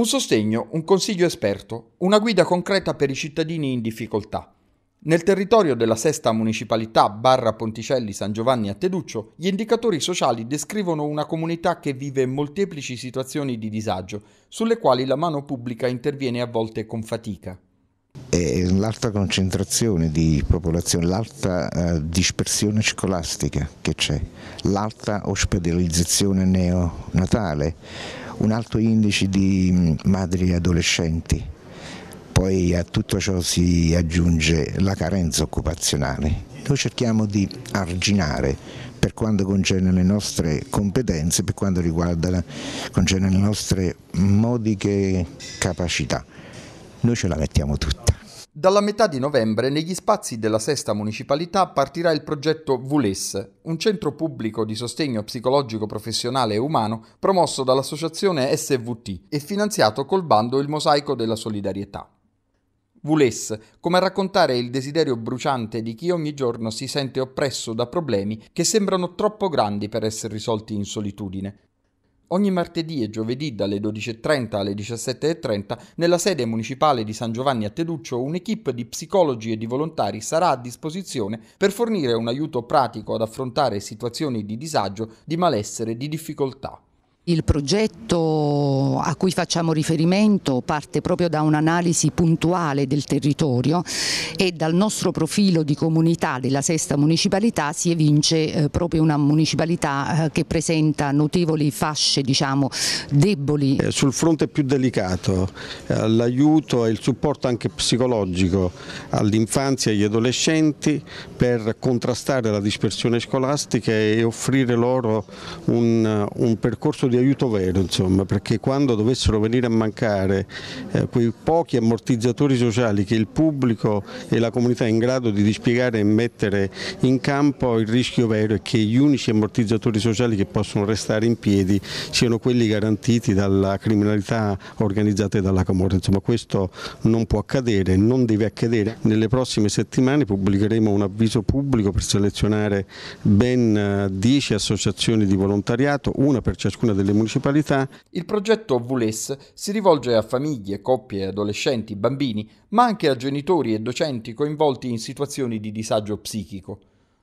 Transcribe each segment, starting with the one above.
Un sostegno, un consiglio esperto, una guida concreta per i cittadini in difficoltà. Nel territorio della sesta municipalità barra Ponticelli San Giovanni a Teduccio, gli indicatori sociali descrivono una comunità che vive molteplici situazioni di disagio, sulle quali la mano pubblica interviene a volte con fatica. È l'alta concentrazione di popolazione, l'alta eh, dispersione scolastica che c'è, l'alta ospedalizzazione neonatale un alto indice di mm, madri e adolescenti, poi a tutto ciò si aggiunge la carenza occupazionale. Noi cerchiamo di arginare per quanto concerne le nostre competenze, per quanto riguarda concerne le nostre modiche capacità. Noi ce la mettiamo tutta. Dalla metà di novembre negli spazi della sesta municipalità partirà il progetto VULES, un centro pubblico di sostegno psicologico professionale e umano promosso dall'associazione SVT e finanziato col bando Il Mosaico della Solidarietà. VULES, come raccontare il desiderio bruciante di chi ogni giorno si sente oppresso da problemi che sembrano troppo grandi per essere risolti in solitudine, ogni martedì e giovedì dalle 12.30 alle 17.30 nella sede municipale di San Giovanni a Teduccio un'equipe di psicologi e di volontari sarà a disposizione per fornire un aiuto pratico ad affrontare situazioni di disagio, di malessere, di difficoltà. Il progetto a cui facciamo riferimento parte proprio da un'analisi puntuale del territorio e dal nostro profilo di comunità della sesta municipalità si evince eh, proprio una municipalità eh, che presenta notevoli fasce diciamo, deboli. Eh, sul fronte più delicato l'aiuto e il supporto anche psicologico all'infanzia e agli adolescenti per contrastare la dispersione scolastica e offrire loro un, un percorso di aiuto vero, insomma, perché quando dovessero venire a mancare eh, quei pochi ammortizzatori sociali che il pubblico e la comunità è in grado di dispiegare e mettere in campo, il rischio vero è che gli unici ammortizzatori sociali che possono restare in piedi siano quelli garantiti dalla criminalità organizzata e dalla Camorra. Insomma questo non può accadere, non deve accadere. Nelle prossime settimane pubblicheremo un avviso pubblico per selezionare ben 10 eh, associazioni di volontariato, una per ciascuna delle municipalità. Il progetto Vules si rivolge a famiglie, coppie, adolescenti, bambini, ma anche a genitori e docenti coinvolti in situazioni di disagio psichico.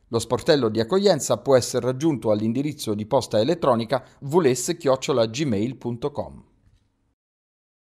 Lo sportello di accoglienza può essere raggiunto all'indirizzo di posta elettronica vules-gmail.com.